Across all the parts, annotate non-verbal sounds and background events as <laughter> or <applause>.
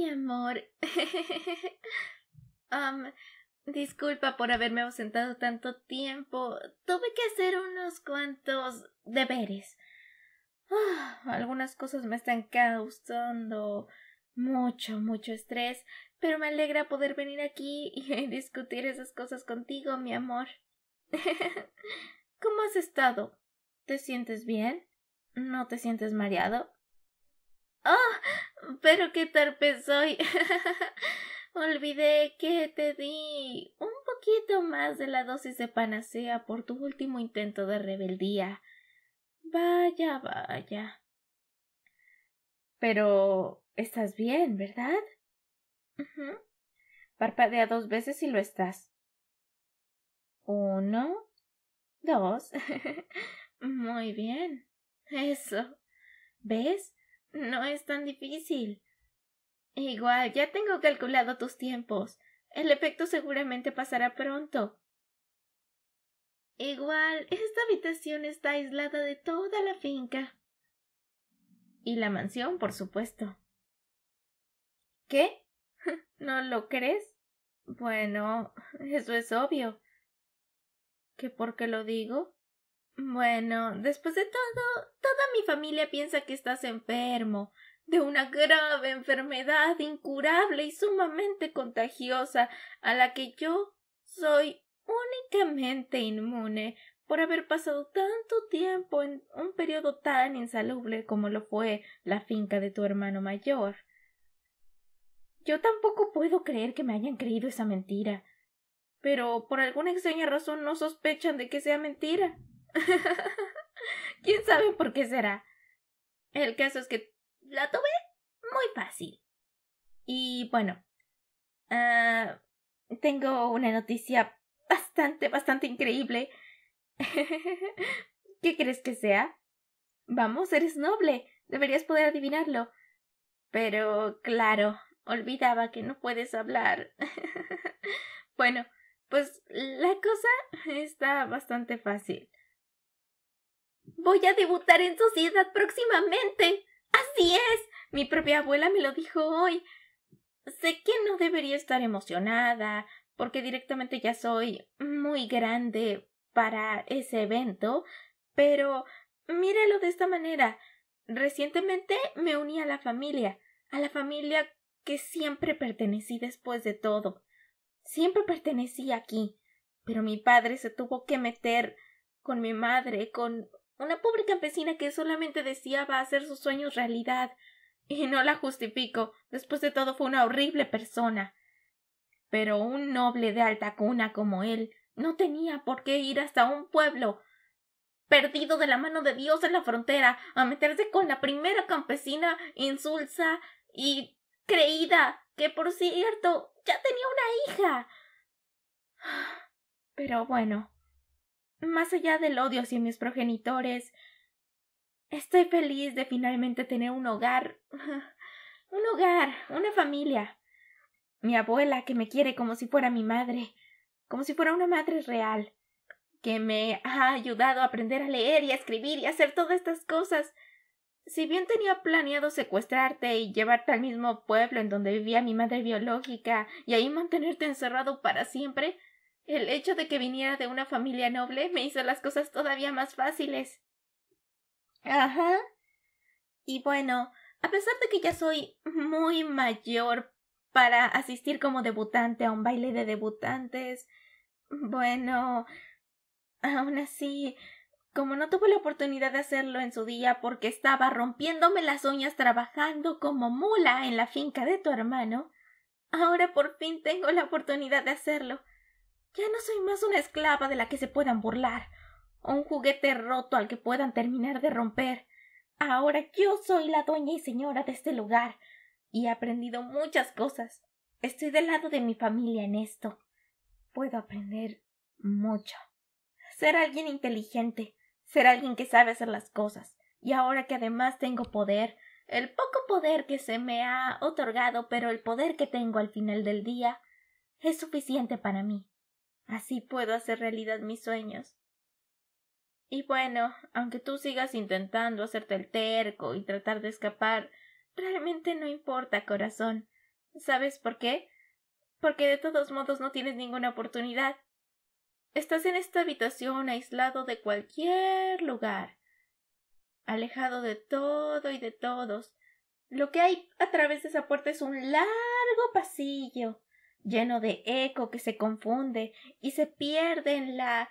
mi amor. um, <laughs> disculpa por haberme ausentado tanto tiempo. Tuve que hacer unos cuantos deberes. Ah, algunas cosas me están causando mucho, mucho estrés, pero me alegra poder venir aquí y <laughs> discutir esas cosas contigo, mi amor. <laughs> ¿Cómo has estado? ¿Te sientes bien? ¿No te sientes mareado? ¡Oh! Pero qué tarpe soy. <laughs> Olvidé que te di un poquito más de la dosis de panacea por tu último intento de rebeldía. Vaya, vaya. Pero estás bien, ¿verdad? Parpadea dos veces y lo estás. Uno, dos. <laughs> Muy bien. Eso. ¿Ves? No es tan difícil. E igual, ya tengo calculado tus tiempos. El efecto seguramente pasará pronto. Igual, esta habitación está aislada de toda la finca. Y la mansión, por supuesto. ¿Qué? <laughs> ¿No lo crees? Bueno, eso es obvio. ¿Qué por qué lo digo? Bueno, después de todo, toda mi familia piensa que estás enfermo, de una grave enfermedad incurable y sumamente contagiosa, a la que yo soy únicamente inmune por haber pasado tanto tiempo en un periodo tan insalubre como lo fue la finca de tu hermano mayor. Yo tampoco puedo creer que me hayan creído esa mentira. Pero por alguna extraña razón no sospechan de que sea mentira. <laughs> ¿Quién sabe por qué será? El caso es que la tuve muy fácil. Y bueno, ah, tengo una noticia bastante, bastante increíble. <laughs> ¿Qué crees que sea? Vamos, eres noble. Deberías poder adivinarlo. Pero, claro, olvidaba que no puedes hablar. <laughs> bueno, pues la cosa está bastante fácil. Voy a debutar en sociedad próximamente. Así es. Mi propia abuela me lo dijo hoy. Sé que no debería estar emocionada, porque directamente ya soy muy grande para ese evento, pero míralo de esta manera. Recientemente me uní a la familia, a la familia que siempre pertenecí después de todo. Siempre pertenecí aquí, pero mi padre se tuvo que meter con mi madre, con una pobre campesina que solamente deseaba hacer sus sueños realidad. Y no la justifico. Después de todo fue una horrible persona. Pero un noble de alta cuna como él no tenía por qué ir hasta un pueblo perdido de la mano de Dios en la frontera a meterse con la primera campesina insulsa y creída que por cierto ya tenía una hija. <sighs> Pero bueno, más allá del odio hacia mis progenitores, estoy feliz de finalmente tener un hogar. <laughs> un hogar, una familia. Mi abuela, que me quiere como si fuera mi madre, como si fuera una madre real, que me ha ayudado a aprender a leer y a escribir y a hacer todas estas cosas. Si bien tenía planeado secuestrarte y llevarte al mismo pueblo en donde vivía mi madre biológica y ahí mantenerte encerrado para siempre, el hecho de que viniera de una familia noble me hizo las cosas todavía más fáciles. Ajá. Y bueno, a pesar de que ya soy muy mayor para asistir como debutante a un baile de debutantes, bueno, aún así, como no tuve la oportunidad de hacerlo en su día porque estaba rompiéndome las uñas trabajando como mula en la finca de tu hermano, ahora por fin tengo la oportunidad de hacerlo. Ya no soy más una esclava de la que se puedan burlar, o un juguete roto al que puedan terminar de romper. Ahora yo soy la dueña y señora de este lugar, y he aprendido muchas cosas. Estoy del lado de mi familia en esto. Puedo aprender mucho. Ser alguien inteligente, ser alguien que sabe hacer las cosas, y ahora que además tengo poder, el poco poder que se me ha otorgado, pero el poder que tengo al final del día, es suficiente para mí. Así puedo hacer realidad mis sueños. Y bueno, aunque tú sigas intentando hacerte el terco y tratar de escapar, realmente no importa, corazón. ¿Sabes por qué? Porque de todos modos no tienes ninguna oportunidad. Estás en esta habitación aislado de cualquier lugar, alejado de todo y de todos. Lo que hay a través de esa puerta es un largo pasillo, lleno de eco que se confunde y se pierde en la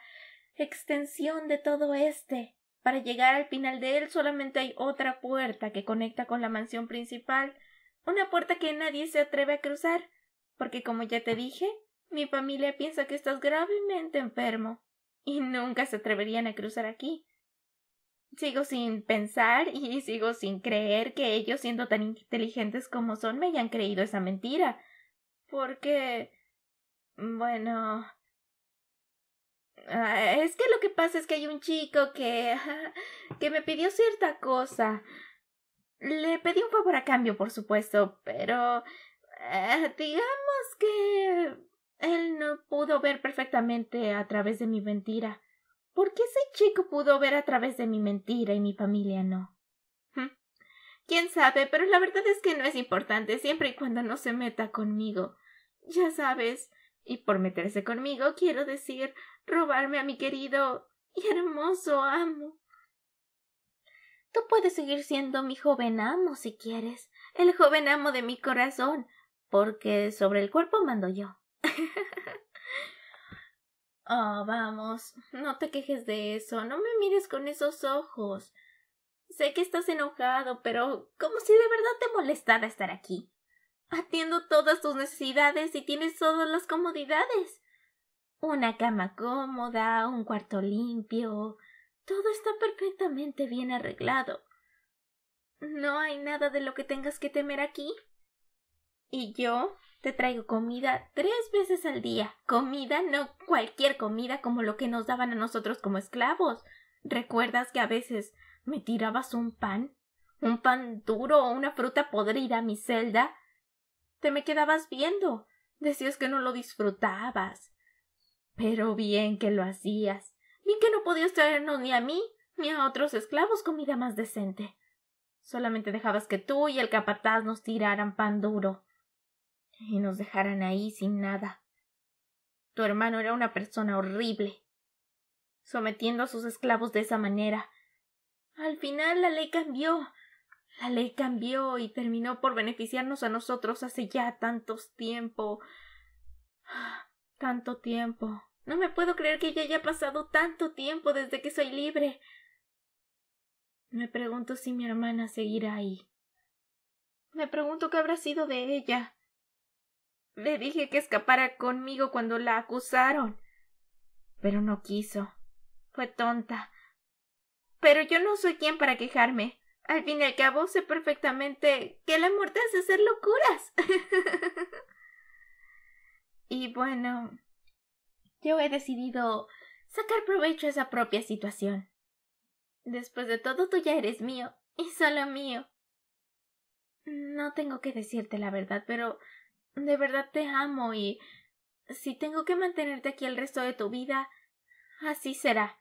extensión de todo este. Para llegar al final de él solamente hay otra puerta que conecta con la mansión principal, una puerta que nadie se atreve a cruzar, porque como ya te dije, mi familia piensa que estás gravemente enfermo y nunca se atreverían a cruzar aquí. Sigo sin pensar y sigo sin creer que ellos, siendo tan inteligentes como son, me hayan creído esa mentira. Porque... Bueno... Ah, es que lo que pasa es que hay un chico que... que me pidió cierta cosa. Le pedí un favor a cambio, por supuesto, pero... Eh, digamos que... él no pudo ver perfectamente a través de mi mentira. ¿Por qué ese chico pudo ver a través de mi mentira y mi familia no? Quién sabe, pero la verdad es que no es importante siempre y cuando no se meta conmigo. Ya sabes. Y por meterse conmigo quiero decir robarme a mi querido y hermoso amo. Tú puedes seguir siendo mi joven amo si quieres, el joven amo de mi corazón, porque sobre el cuerpo mando yo. oh, <laughs> vamos, no te quejes de eso, no me mires con esos ojos. Sé que estás enojado, pero como si de verdad te molestara estar aquí. Atiendo todas tus necesidades y tienes todas las comodidades. Una cama cómoda, un cuarto limpio. Todo está perfectamente bien arreglado. No hay nada de lo que tengas que temer aquí. Y yo te traigo comida tres veces al día. Comida, no cualquier comida como lo que nos daban a nosotros como esclavos. ¿Recuerdas que a veces me tirabas un pan, un mm. pan duro o una fruta podrida a mi celda, te me quedabas viendo, decías que no lo disfrutabas. Pero bien que lo hacías, bien que no podías traernos ni a mí ni a otros esclavos comida más decente. Solamente dejabas que tú y el capataz nos tiraran pan duro y nos dejaran ahí sin nada. Tu hermano era una persona horrible, sometiendo a sus esclavos de esa manera, al final la ley cambió. La ley cambió y terminó por beneficiarnos a nosotros hace ya tantos tiempo. <sighs> Tanto tiempo. No me puedo creer que ya haya pasado tanto tiempo desde que soy libre. Me pregunto si mi hermana seguirá ahí. Me pregunto qué habrá sido de ella. Le dije que escapara conmigo cuando la acusaron. Pero no quiso. Fue tonta. Pero yo no soy quien para quejarme. Al fin y al cabo sé perfectamente que la muerte hace hacer locuras. <laughs> y bueno, yo he decidido sacar provecho a esa propia situación. Después de todo, tú ya eres mío, y solo mío. No tengo que decirte la verdad, pero de verdad te amo y si tengo que mantenerte aquí el resto de tu vida, así será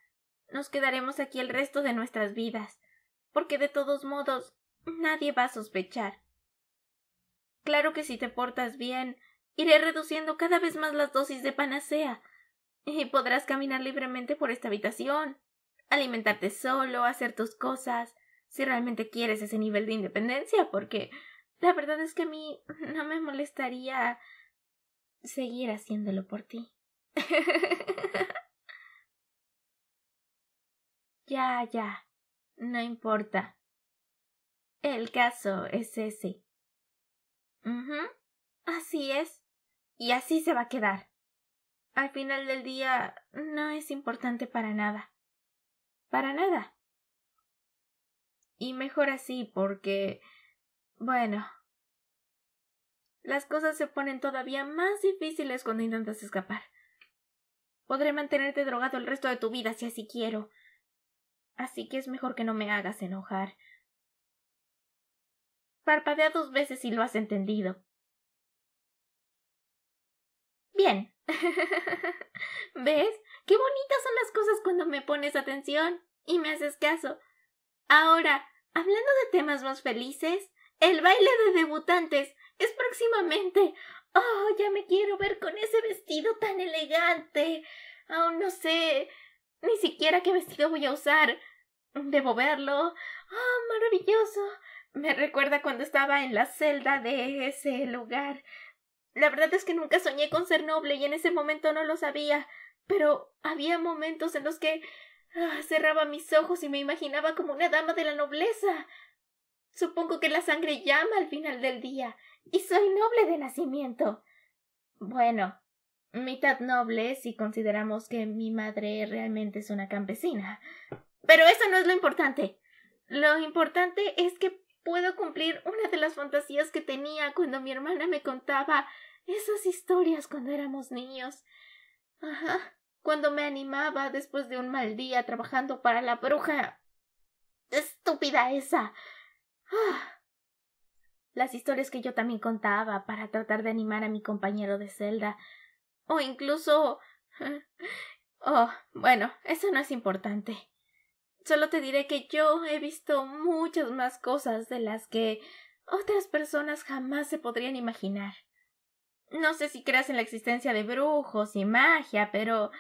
nos quedaremos aquí el resto de nuestras vidas, porque de todos modos nadie va a sospechar. Claro que si te portas bien, iré reduciendo cada vez más las dosis de panacea, y podrás caminar libremente por esta habitación, alimentarte solo, hacer tus cosas, si realmente quieres ese nivel de independencia, porque la verdad es que a mí no me molestaría seguir haciéndolo por ti. <laughs> Ya, ya. No importa. El caso es ese. Mhm. Así es. Y así se va a quedar. Al final del día no es importante para nada. Para nada. Y mejor así porque. bueno. Las cosas se ponen todavía más difíciles cuando intentas escapar. Podré mantenerte drogado el resto de tu vida si así quiero, así que es mejor que no me hagas enojar. Parpadea dos veces si lo has entendido. Bien. <laughs> ¿Ves? Qué bonitas son las cosas cuando me pones atención y me haces caso. Ahora, hablando de temas más felices, el baile de debutantes es próximamente. Oh, ya me quiero ver con ese vestido tan elegante. Aún oh, no sé ni siquiera qué vestido voy a usar. Debo verlo. ¡Ah, maravilloso! Me recuerda cuando estaba en la celda de ese lugar. La verdad es que nunca soñé con ser noble y en ese momento no lo sabía, pero había momentos en los que ah, cerraba mis ojos y me imaginaba como una dama de la nobleza. Supongo que la sangre llama al final del día y soy noble de nacimiento. Bueno, mitad noble si consideramos que mi madre realmente es una campesina. Pero eso no es lo importante. Lo importante es que puedo cumplir una de las fantasías que tenía cuando mi hermana me contaba esas historias cuando éramos niños. Ajá. Cuando me animaba después de un mal día trabajando para la bruja. Estúpida esa. Ah. Las historias que yo también contaba para tratar de animar a mi compañero de celda. O incluso. <laughs> Oh, bueno, eso no es importante. Solo te diré que yo he visto muchas más cosas de las que otras personas jamás se podrían imaginar. No sé si creas en la existencia de brujos y magia, pero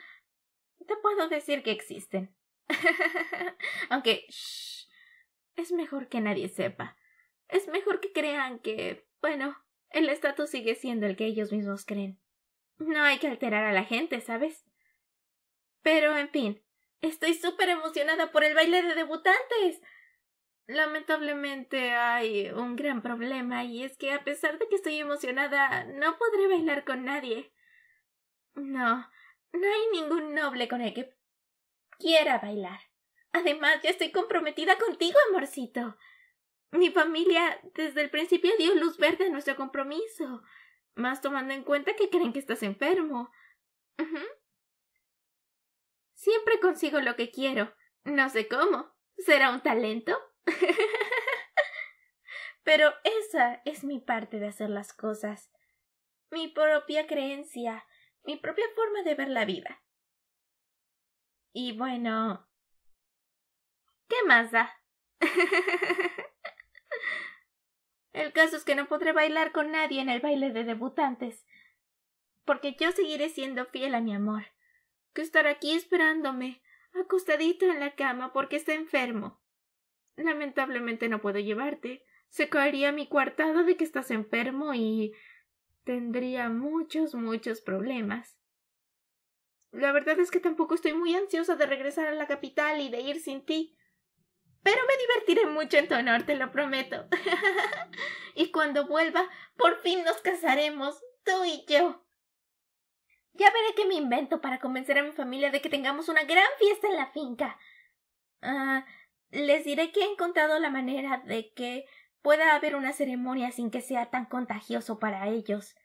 te puedo decir que existen. <laughs> Aunque es mejor que nadie sepa. Es mejor que crean que, bueno, el estatus sigue siendo el que ellos mismos creen. No hay que alterar a la gente, ¿sabes? Pero, en fin, Estoy súper emocionada por el baile de debutantes. Lamentablemente hay un gran problema y es que a pesar de que estoy emocionada, no podré bailar con nadie. No, no hay ningún noble con el que quiera bailar. Además, ya estoy comprometida contigo, amorcito. Mi familia desde el principio dio luz verde a nuestro compromiso, más tomando en cuenta que creen que estás enfermo. Siempre consigo lo que quiero. No sé cómo. ¿Será un talento? <laughs> Pero esa es mi parte de hacer las cosas. Mi propia creencia, mi propia forma de ver la vida. Y bueno. ¿Qué más da? <laughs> el caso es que no podré bailar con nadie en el baile de debutantes, porque yo seguiré siendo fiel a mi amor que estar aquí esperándome, acostadito en la cama porque está enfermo. Lamentablemente no puedo llevarte. Se caería mi cuartado de que estás enfermo y tendría muchos, muchos problemas. La verdad es que tampoco estoy muy ansiosa de regresar a la capital y de ir sin ti. Pero me divertiré mucho en tu honor, te lo prometo. <laughs> y cuando vuelva, por fin nos casaremos, tú y yo. Ya veré qué me invento para convencer a mi familia de que tengamos una gran fiesta en la finca. Ah, les diré que he encontrado la manera de que pueda haber una ceremonia sin que sea tan contagioso para ellos.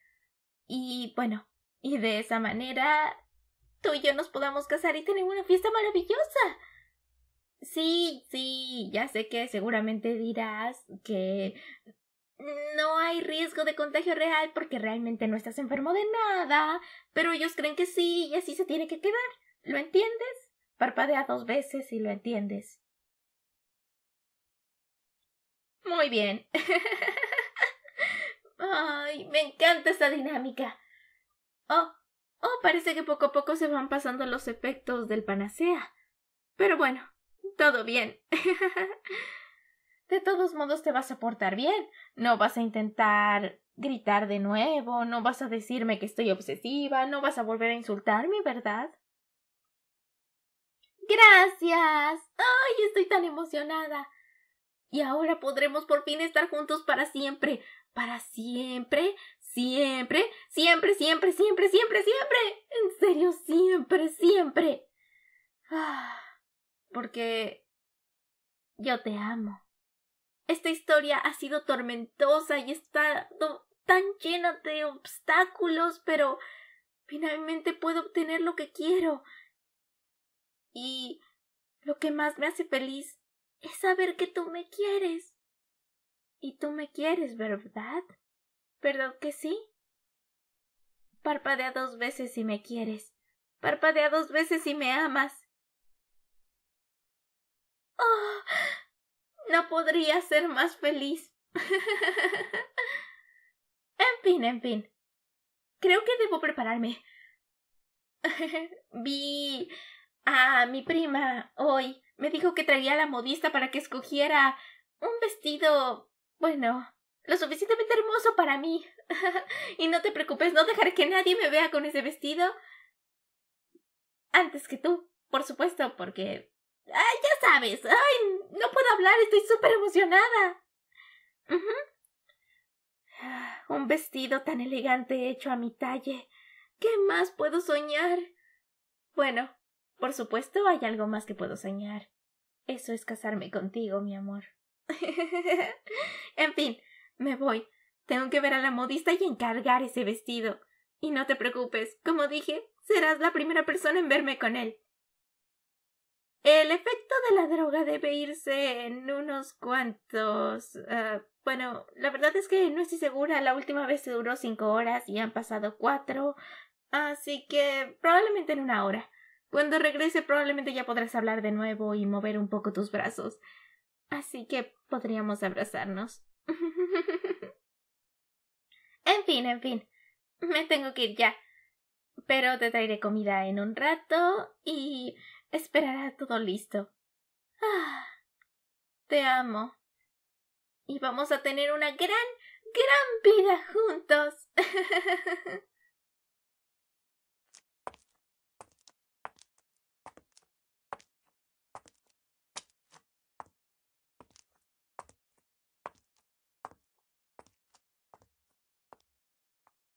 Y bueno, y de esa manera tú y yo nos podamos casar y tener una fiesta maravillosa. Sí, sí, ya sé que seguramente dirás que no hay riesgo de contagio real porque realmente no estás enfermo de nada, pero ellos creen que sí y así se tiene que quedar. ¿Lo entiendes? Parpadea dos veces y lo entiendes. Muy bien. <laughs> Ay, me encanta esta dinámica. Oh, oh, parece que poco a poco se van pasando los efectos del panacea. Pero bueno, todo bien. <laughs> De todos modos te vas a portar bien. No vas a intentar gritar de nuevo, no vas a decirme que estoy obsesiva, no vas a volver a insultarme, ¿verdad? Gracias. Ay, estoy tan emocionada. Y ahora podremos por fin estar juntos para siempre. Para siempre, siempre, siempre, siempre, siempre, siempre, siempre. En serio, siempre, siempre. Ah, porque yo te amo. Esta historia ha sido tormentosa y estado tan llena de obstáculos, pero finalmente puedo obtener lo que quiero. Y lo que más me hace feliz es saber que tú me quieres. Y tú me quieres, ¿verdad? ¿Verdad que sí? Parpadea dos veces si me quieres. Parpadea dos veces si me amas. ¡Oh! No podría ser más feliz. <laughs> en fin, en fin. Creo que debo prepararme. <laughs> Vi a mi prima hoy. Me dijo que traía a la modista para que escogiera un vestido. bueno, lo suficientemente hermoso para mí. <laughs> y no te preocupes, no dejaré que nadie me vea con ese vestido. Antes que tú, por supuesto, porque sabes. Ay, no puedo hablar, estoy súper emocionada. Un vestido tan elegante hecho a mi talle. ¿Qué más puedo soñar? Bueno, por supuesto hay algo más que puedo soñar. Eso es casarme contigo, mi amor. <laughs> en fin, me voy. Tengo que ver a la modista y encargar ese vestido. Y no te preocupes, como dije, serás la primera persona en verme con él. El efecto de la droga debe irse en unos cuantos. Ah, bueno, la verdad es que no estoy segura. La última vez se duró cinco horas y han pasado cuatro. Así que probablemente en una hora. Cuando regrese probablemente ya podrás hablar de nuevo y mover un poco tus brazos. Así que podríamos abrazarnos. <laughs> en fin, en fin. Me tengo que ir ya. Pero te traeré comida en un rato y Esperará todo listo. Ah, te amo. Y vamos a tener una gran, gran vida juntos. <laughs>